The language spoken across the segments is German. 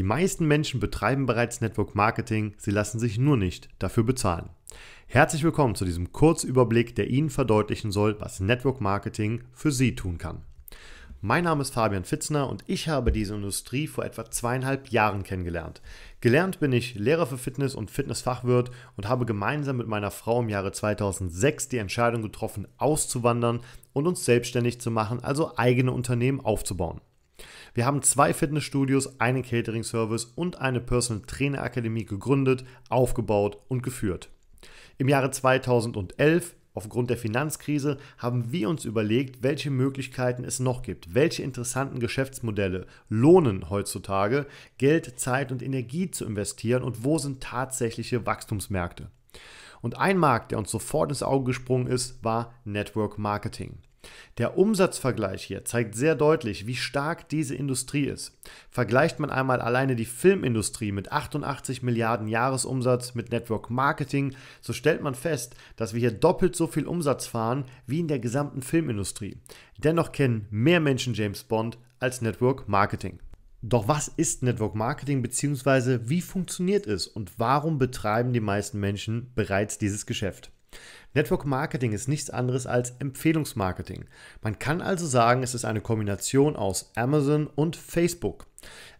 Die meisten Menschen betreiben bereits Network Marketing, sie lassen sich nur nicht dafür bezahlen. Herzlich willkommen zu diesem Kurzüberblick, der Ihnen verdeutlichen soll, was Network Marketing für Sie tun kann. Mein Name ist Fabian Fitzner und ich habe diese Industrie vor etwa zweieinhalb Jahren kennengelernt. Gelernt bin ich Lehrer für Fitness und Fitnessfachwirt und habe gemeinsam mit meiner Frau im Jahre 2006 die Entscheidung getroffen, auszuwandern und uns selbstständig zu machen, also eigene Unternehmen aufzubauen. Wir haben zwei Fitnessstudios, einen Catering-Service und eine Personal Trainer Akademie gegründet, aufgebaut und geführt. Im Jahre 2011 Aufgrund der Finanzkrise haben wir uns überlegt, welche Möglichkeiten es noch gibt, welche interessanten Geschäftsmodelle lohnen heutzutage, Geld, Zeit und Energie zu investieren und wo sind tatsächliche Wachstumsmärkte. Und ein Markt, der uns sofort ins Auge gesprungen ist, war Network Marketing. Der Umsatzvergleich hier zeigt sehr deutlich, wie stark diese Industrie ist. Vergleicht man einmal alleine die Filmindustrie mit 88 Milliarden Jahresumsatz mit Network Marketing, so stellt man fest, dass wir hier doppelt so viel Umsatz fahren wie in der gesamten Filmindustrie. Dennoch kennen mehr Menschen James Bond als Network Marketing. Doch was ist Network Marketing bzw. wie funktioniert es und warum betreiben die meisten Menschen bereits dieses Geschäft? Network Marketing ist nichts anderes als Empfehlungsmarketing. Man kann also sagen, es ist eine Kombination aus Amazon und Facebook.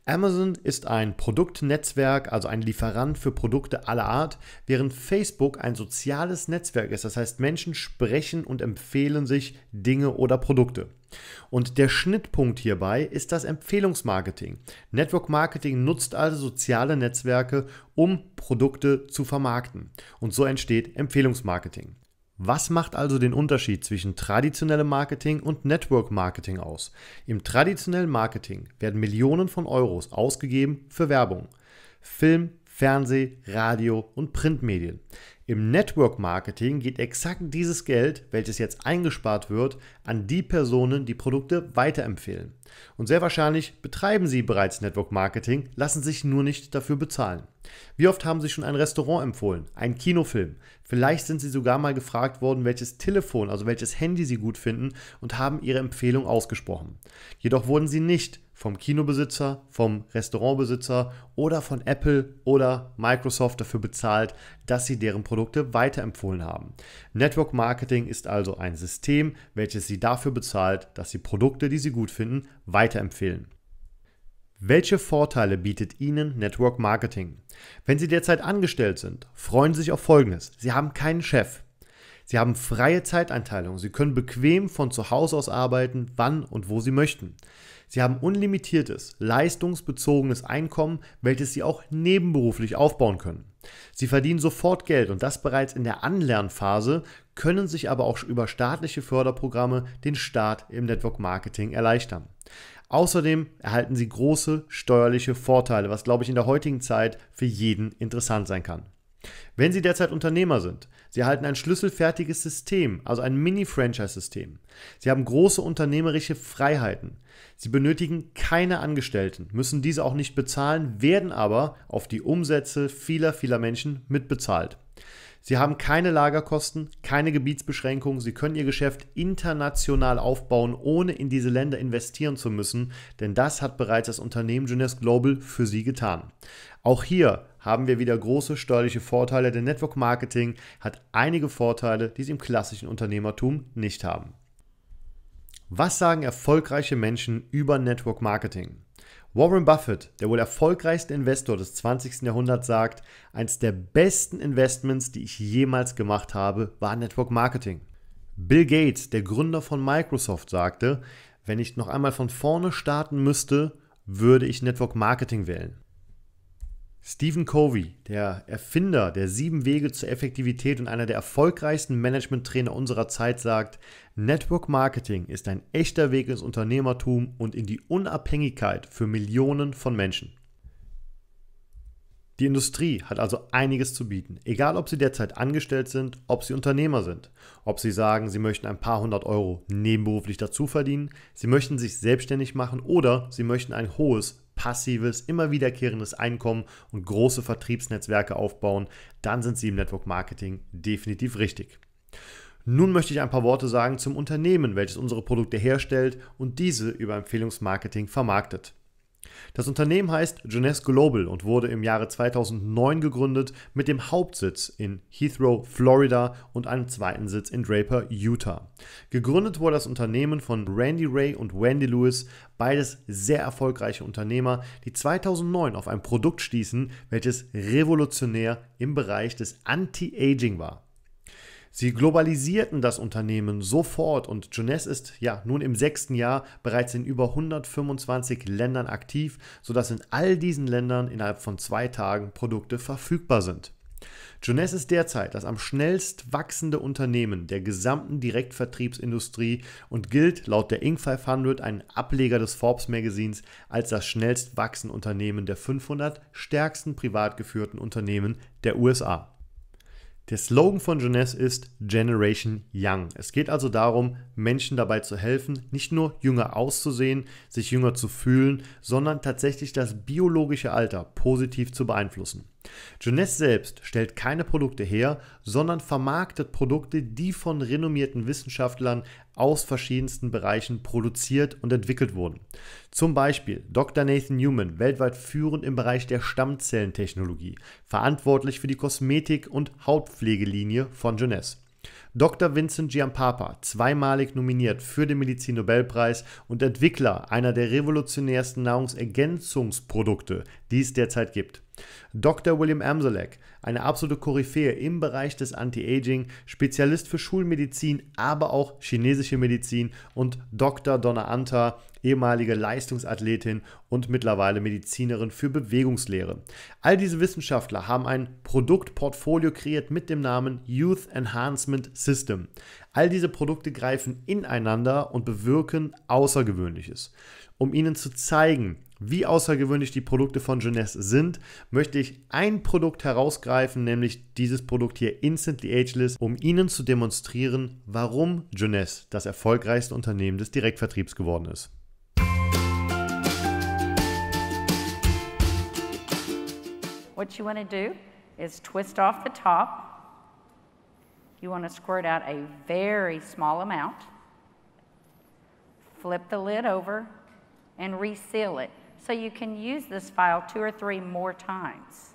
Amazon ist ein Produktnetzwerk, also ein Lieferant für Produkte aller Art, während Facebook ein soziales Netzwerk ist. Das heißt, Menschen sprechen und empfehlen sich Dinge oder Produkte. Und der Schnittpunkt hierbei ist das Empfehlungsmarketing. Network Marketing nutzt also soziale Netzwerke, um Produkte zu vermarkten. Und so entsteht Empfehlungsmarketing. Was macht also den Unterschied zwischen traditionellem Marketing und Network Marketing aus? Im traditionellen Marketing werden Millionen von Euros ausgegeben für Werbung. Film, Fernseh, Radio und Printmedien. Im Network Marketing geht exakt dieses Geld, welches jetzt eingespart wird, an die Personen, die Produkte weiterempfehlen. Und sehr wahrscheinlich betreiben sie bereits Network Marketing, lassen sich nur nicht dafür bezahlen. Wie oft haben sie schon ein Restaurant empfohlen, einen Kinofilm? Vielleicht sind sie sogar mal gefragt worden, welches Telefon, also welches Handy sie gut finden und haben ihre Empfehlung ausgesprochen. Jedoch wurden sie nicht vom Kinobesitzer, vom Restaurantbesitzer oder von Apple oder Microsoft dafür bezahlt, dass sie deren Produkte weiterempfohlen haben. Network Marketing ist also ein System, welches sie dafür bezahlt, dass sie Produkte, die sie gut finden, weiterempfehlen. Welche Vorteile bietet Ihnen Network Marketing? Wenn Sie derzeit angestellt sind, freuen Sie sich auf Folgendes. Sie haben keinen Chef. Sie haben freie Zeiteinteilung. Sie können bequem von zu Hause aus arbeiten, wann und wo Sie möchten. Sie haben unlimitiertes, leistungsbezogenes Einkommen, welches Sie auch nebenberuflich aufbauen können. Sie verdienen sofort Geld und das bereits in der Anlernphase, können sich aber auch über staatliche Förderprogramme den Start im Network Marketing erleichtern. Außerdem erhalten Sie große steuerliche Vorteile, was, glaube ich, in der heutigen Zeit für jeden interessant sein kann. Wenn Sie derzeit Unternehmer sind, Sie erhalten ein schlüsselfertiges System, also ein Mini-Franchise-System. Sie haben große unternehmerische Freiheiten. Sie benötigen keine Angestellten, müssen diese auch nicht bezahlen, werden aber auf die Umsätze vieler, vieler Menschen mitbezahlt. Sie haben keine Lagerkosten, keine Gebietsbeschränkungen. Sie können Ihr Geschäft international aufbauen, ohne in diese Länder investieren zu müssen, denn das hat bereits das Unternehmen Genius Global für Sie getan. Auch hier haben wir wieder große steuerliche Vorteile, denn Network Marketing hat einige Vorteile, die Sie im klassischen Unternehmertum nicht haben. Was sagen erfolgreiche Menschen über Network Marketing? Warren Buffett, der wohl erfolgreichste Investor des 20. Jahrhunderts, sagt, eins der besten Investments, die ich jemals gemacht habe, war Network Marketing. Bill Gates, der Gründer von Microsoft, sagte, wenn ich noch einmal von vorne starten müsste, würde ich Network Marketing wählen. Stephen Covey, der Erfinder der sieben Wege zur Effektivität und einer der erfolgreichsten Management-Trainer unserer Zeit, sagt, Network Marketing ist ein echter Weg ins Unternehmertum und in die Unabhängigkeit für Millionen von Menschen. Die Industrie hat also einiges zu bieten, egal ob Sie derzeit angestellt sind, ob Sie Unternehmer sind, ob Sie sagen, Sie möchten ein paar hundert Euro nebenberuflich dazu verdienen, Sie möchten sich selbstständig machen oder Sie möchten ein hohes passives, immer wiederkehrendes Einkommen und große Vertriebsnetzwerke aufbauen, dann sind Sie im Network Marketing definitiv richtig. Nun möchte ich ein paar Worte sagen zum Unternehmen, welches unsere Produkte herstellt und diese über Empfehlungsmarketing vermarktet. Das Unternehmen heißt Jeunesse Global und wurde im Jahre 2009 gegründet mit dem Hauptsitz in Heathrow, Florida und einem zweiten Sitz in Draper, Utah. Gegründet wurde das Unternehmen von Randy Ray und Wendy Lewis, beides sehr erfolgreiche Unternehmer, die 2009 auf ein Produkt stießen, welches revolutionär im Bereich des Anti-Aging war. Sie globalisierten das Unternehmen sofort und Jones ist ja nun im sechsten Jahr bereits in über 125 Ländern aktiv, sodass in all diesen Ländern innerhalb von zwei Tagen Produkte verfügbar sind. Jones ist derzeit das am schnellst wachsende Unternehmen der gesamten Direktvertriebsindustrie und gilt laut der Inc. 500, ein Ableger des Forbes Magazins, als das schnellst wachsende Unternehmen der 500 stärksten privat geführten Unternehmen der USA. Der Slogan von Jeunesse ist Generation Young. Es geht also darum, Menschen dabei zu helfen, nicht nur jünger auszusehen, sich jünger zu fühlen, sondern tatsächlich das biologische Alter positiv zu beeinflussen. Jeunesse selbst stellt keine Produkte her, sondern vermarktet Produkte, die von renommierten Wissenschaftlern aus verschiedensten Bereichen produziert und entwickelt wurden. Zum Beispiel Dr. Nathan Newman, weltweit führend im Bereich der Stammzellentechnologie, verantwortlich für die Kosmetik- und Hautpflegelinie von Jeunesse. Dr. Vincent Giampapa, zweimalig nominiert für den Medizin-Nobelpreis und Entwickler einer der revolutionärsten Nahrungsergänzungsprodukte, die es derzeit gibt. Dr. William Amselek, eine absolute Koryphäe im Bereich des Anti-Aging, Spezialist für Schulmedizin, aber auch chinesische Medizin und Dr. Donna Anta, ehemalige Leistungsathletin und mittlerweile Medizinerin für Bewegungslehre. All diese Wissenschaftler haben ein Produktportfolio kreiert mit dem Namen Youth Enhancement System. All diese Produkte greifen ineinander und bewirken Außergewöhnliches. Um Ihnen zu zeigen, wie außergewöhnlich die Produkte von Jeunesse sind, möchte ich ein Produkt herausgreifen, nämlich dieses Produkt hier Instantly Ageless, um Ihnen zu demonstrieren, warum Jeunesse das erfolgreichste Unternehmen des Direktvertriebs geworden ist. What you want to do is twist off the top. You want to squirt out a very small amount. Flip the lid over and reseal it. so you can use this file two or three more times.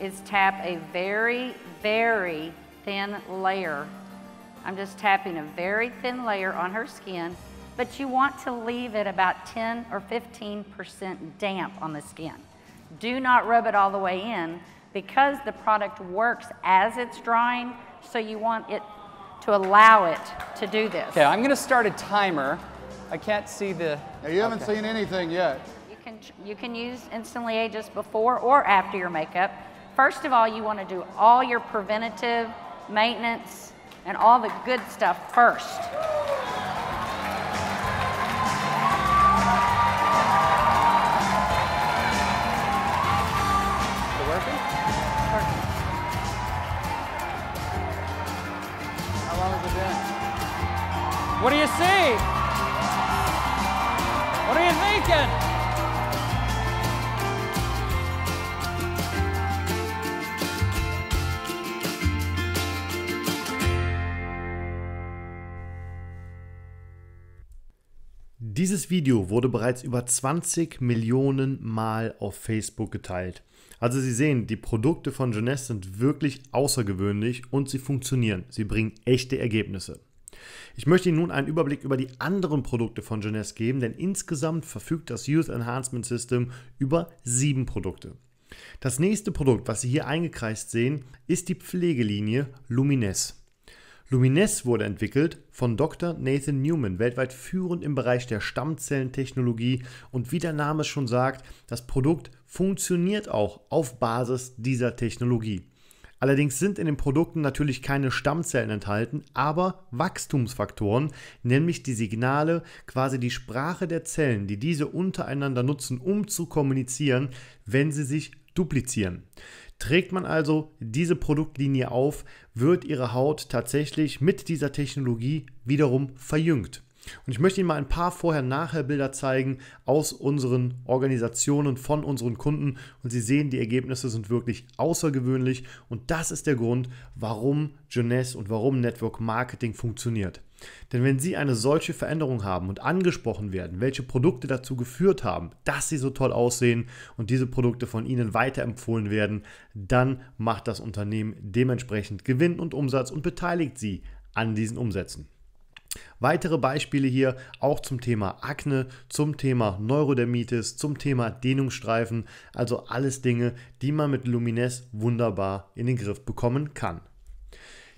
Is tap a very, very thin layer. I'm just tapping a very thin layer on her skin, but you want to leave it about 10 or 15% damp on the skin. Do not rub it all the way in because the product works as it's drying, so you want it to allow it to do this. Okay, I'm gonna start a timer. I can't see the... Now you haven't okay. seen anything yet age. You can use instantly age just before or after your makeup. First of all, you want to do all your preventative maintenance and all the good stuff first. Dieses Video wurde bereits über 20 Millionen Mal auf Facebook geteilt. Also Sie sehen, die Produkte von Jeunesse sind wirklich außergewöhnlich und sie funktionieren. Sie bringen echte Ergebnisse. Ich möchte Ihnen nun einen Überblick über die anderen Produkte von Jeunesse geben, denn insgesamt verfügt das Youth Enhancement System über sieben Produkte. Das nächste Produkt, was Sie hier eingekreist sehen, ist die Pflegelinie Lumines. Lumines wurde entwickelt von Dr. Nathan Newman, weltweit führend im Bereich der Stammzellentechnologie und wie der Name es schon sagt, das Produkt funktioniert auch auf Basis dieser Technologie. Allerdings sind in den Produkten natürlich keine Stammzellen enthalten, aber Wachstumsfaktoren, nämlich die Signale, quasi die Sprache der Zellen, die diese untereinander nutzen, um zu kommunizieren, wenn sie sich duplizieren. Trägt man also diese Produktlinie auf, wird Ihre Haut tatsächlich mit dieser Technologie wiederum verjüngt. Und ich möchte Ihnen mal ein paar Vorher-Nachher-Bilder zeigen aus unseren Organisationen, von unseren Kunden. Und Sie sehen, die Ergebnisse sind wirklich außergewöhnlich. Und das ist der Grund, warum Jeunesse und warum Network Marketing funktioniert. Denn wenn Sie eine solche Veränderung haben und angesprochen werden, welche Produkte dazu geführt haben, dass sie so toll aussehen und diese Produkte von Ihnen weiterempfohlen werden, dann macht das Unternehmen dementsprechend Gewinn und Umsatz und beteiligt Sie an diesen Umsätzen. Weitere Beispiele hier auch zum Thema Akne, zum Thema Neurodermitis, zum Thema Dehnungsstreifen, also alles Dinge, die man mit Lumines wunderbar in den Griff bekommen kann.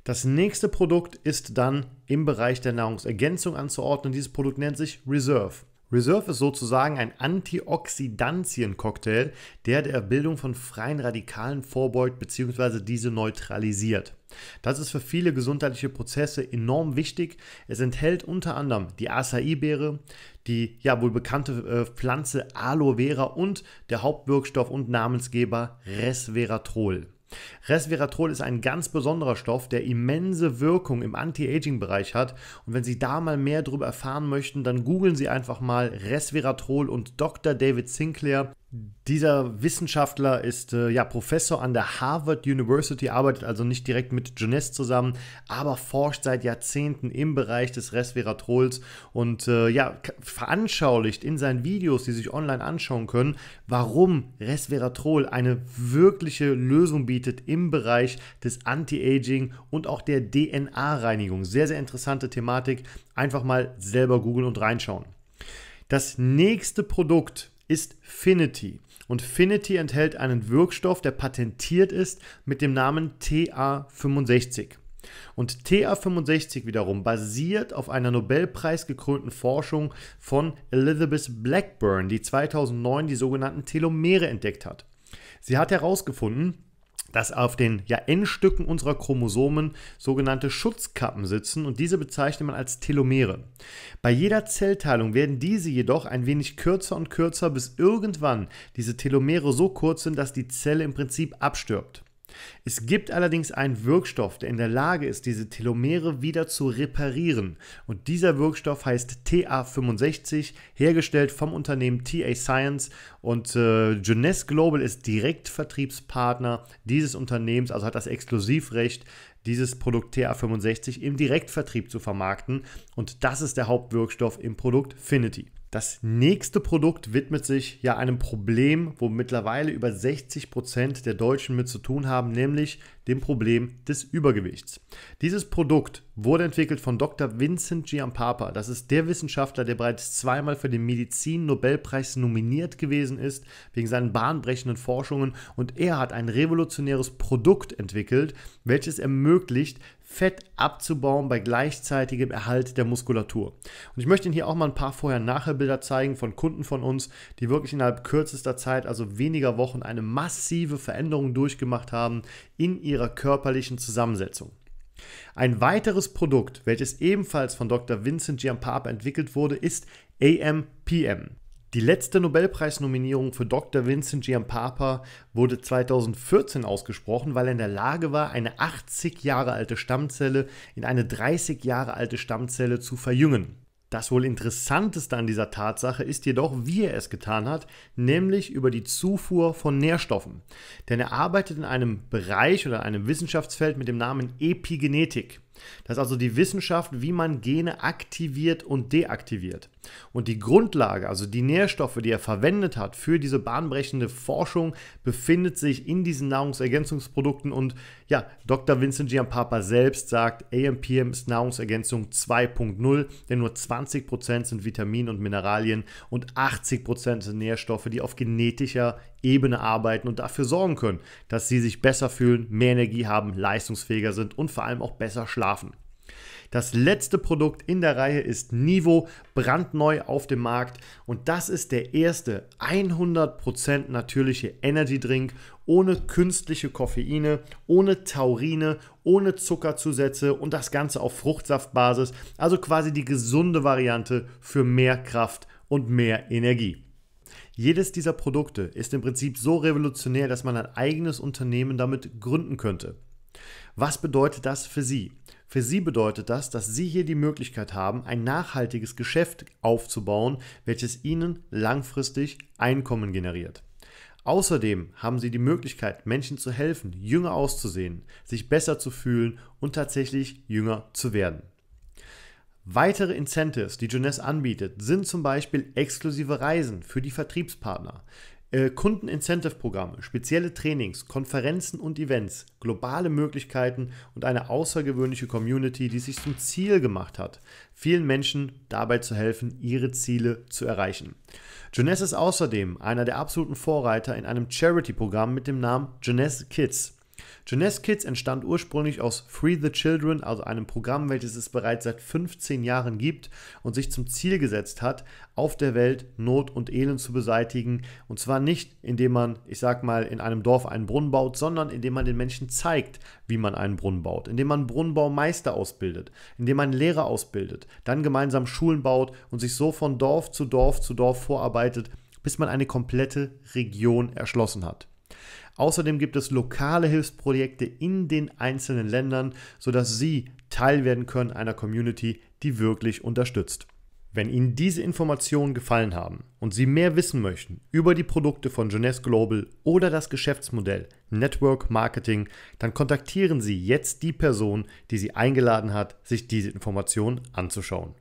Das nächste Produkt ist dann im Bereich der Nahrungsergänzung anzuordnen. Dieses Produkt nennt sich Reserve. Reserve ist sozusagen ein Antioxidantien-Cocktail, der der Bildung von freien Radikalen vorbeugt bzw. diese neutralisiert. Das ist für viele gesundheitliche Prozesse enorm wichtig. Es enthält unter anderem die Acai-Beere, die ja wohl bekannte äh, Pflanze Aloe Vera und der Hauptwirkstoff und Namensgeber Resveratrol. Resveratrol ist ein ganz besonderer Stoff, der immense Wirkung im Anti-Aging-Bereich hat. Und wenn Sie da mal mehr darüber erfahren möchten, dann googeln Sie einfach mal Resveratrol und Dr. David Sinclair dieser Wissenschaftler ist äh, ja Professor an der Harvard University, arbeitet also nicht direkt mit Jeunesse zusammen, aber forscht seit Jahrzehnten im Bereich des Resveratrols und äh, ja veranschaulicht in seinen Videos, die sich online anschauen können, warum Resveratrol eine wirkliche Lösung bietet im Bereich des Anti-Aging und auch der DNA-Reinigung. Sehr sehr interessante Thematik. Einfach mal selber googeln und reinschauen. Das nächste Produkt ist Finity. Und Finity enthält einen Wirkstoff, der patentiert ist mit dem Namen TA65. Und TA65 wiederum basiert auf einer Nobelpreis gekrönten Forschung von Elizabeth Blackburn, die 2009 die sogenannten Telomere entdeckt hat. Sie hat herausgefunden, dass auf den ja, Endstücken unserer Chromosomen sogenannte Schutzkappen sitzen und diese bezeichnet man als Telomere. Bei jeder Zellteilung werden diese jedoch ein wenig kürzer und kürzer, bis irgendwann diese Telomere so kurz sind, dass die Zelle im Prinzip abstirbt. Es gibt allerdings einen Wirkstoff, der in der Lage ist, diese Telomere wieder zu reparieren. Und dieser Wirkstoff heißt TA65, hergestellt vom Unternehmen TA Science. Und äh, Jeunesse Global ist Direktvertriebspartner dieses Unternehmens, also hat das Exklusivrecht, dieses Produkt TA65 im Direktvertrieb zu vermarkten. Und das ist der Hauptwirkstoff im Produkt Finity. Das nächste Produkt widmet sich ja einem Problem, wo mittlerweile über 60% Prozent der Deutschen mit zu tun haben, nämlich dem Problem des Übergewichts. Dieses Produkt wurde entwickelt von Dr. Vincent Giampapa. Das ist der Wissenschaftler, der bereits zweimal für den Medizin-Nobelpreis nominiert gewesen ist, wegen seinen bahnbrechenden Forschungen. Und er hat ein revolutionäres Produkt entwickelt, welches ermöglicht, Fett abzubauen bei gleichzeitigem Erhalt der Muskulatur. Und ich möchte Ihnen hier auch mal ein paar Vorher-Nachher-Bilder zeigen von Kunden von uns, die wirklich innerhalb kürzester Zeit, also weniger Wochen, eine massive Veränderung durchgemacht haben in ihrer körperlichen Zusammensetzung. Ein weiteres Produkt, welches ebenfalls von Dr. Vincent Giampapa entwickelt wurde, ist AMPM. Die letzte Nobelpreisnominierung für Dr. Vincent Giampapa wurde 2014 ausgesprochen, weil er in der Lage war, eine 80 Jahre alte Stammzelle in eine 30 Jahre alte Stammzelle zu verjüngen. Das wohl interessanteste an dieser Tatsache ist jedoch, wie er es getan hat, nämlich über die Zufuhr von Nährstoffen. Denn er arbeitet in einem Bereich oder einem Wissenschaftsfeld mit dem Namen Epigenetik. Das ist also die Wissenschaft, wie man Gene aktiviert und deaktiviert. Und die Grundlage, also die Nährstoffe, die er verwendet hat für diese bahnbrechende Forschung, befindet sich in diesen Nahrungsergänzungsprodukten. Und ja, Dr. Vincent Giampapa selbst sagt, AMPM ist Nahrungsergänzung 2.0, denn nur 20% sind Vitamine und Mineralien und 80% sind Nährstoffe, die auf genetischer Ebene arbeiten und dafür sorgen können, dass sie sich besser fühlen, mehr Energie haben, leistungsfähiger sind und vor allem auch besser schlafen. Das letzte Produkt in der Reihe ist Nivo, brandneu auf dem Markt und das ist der erste 100% natürliche Energy Drink ohne künstliche Koffeine, ohne Taurine, ohne Zuckerzusätze und das Ganze auf Fruchtsaftbasis, also quasi die gesunde Variante für mehr Kraft und mehr Energie. Jedes dieser Produkte ist im Prinzip so revolutionär, dass man ein eigenes Unternehmen damit gründen könnte. Was bedeutet das für Sie? Für Sie bedeutet das, dass Sie hier die Möglichkeit haben, ein nachhaltiges Geschäft aufzubauen, welches Ihnen langfristig Einkommen generiert. Außerdem haben sie die Möglichkeit, Menschen zu helfen, jünger auszusehen, sich besser zu fühlen und tatsächlich jünger zu werden. Weitere Incentives, die Jeunesse anbietet, sind zum Beispiel exklusive Reisen für die Vertriebspartner, äh, Kunden-Incentive-Programme, spezielle Trainings, Konferenzen und Events, globale Möglichkeiten und eine außergewöhnliche Community, die sich zum Ziel gemacht hat, vielen Menschen dabei zu helfen, ihre Ziele zu erreichen. Jeunesse ist außerdem einer der absoluten Vorreiter in einem Charity-Programm mit dem Namen Jeunesse Kids. Jeunesse Kids entstand ursprünglich aus Free the Children, also einem Programm, welches es bereits seit 15 Jahren gibt und sich zum Ziel gesetzt hat, auf der Welt Not und Elend zu beseitigen. Und zwar nicht, indem man, ich sag mal, in einem Dorf einen Brunnen baut, sondern indem man den Menschen zeigt, wie man einen Brunnen baut, indem man Brunnenbaumeister ausbildet, indem man Lehrer ausbildet, dann gemeinsam Schulen baut und sich so von Dorf zu Dorf zu Dorf vorarbeitet, bis man eine komplette Region erschlossen hat. Außerdem gibt es lokale Hilfsprojekte in den einzelnen Ländern, sodass Sie Teil werden können einer Community, die wirklich unterstützt. Wenn Ihnen diese Informationen gefallen haben und Sie mehr wissen möchten über die Produkte von Jeunesse Global oder das Geschäftsmodell Network Marketing, dann kontaktieren Sie jetzt die Person, die Sie eingeladen hat, sich diese Informationen anzuschauen.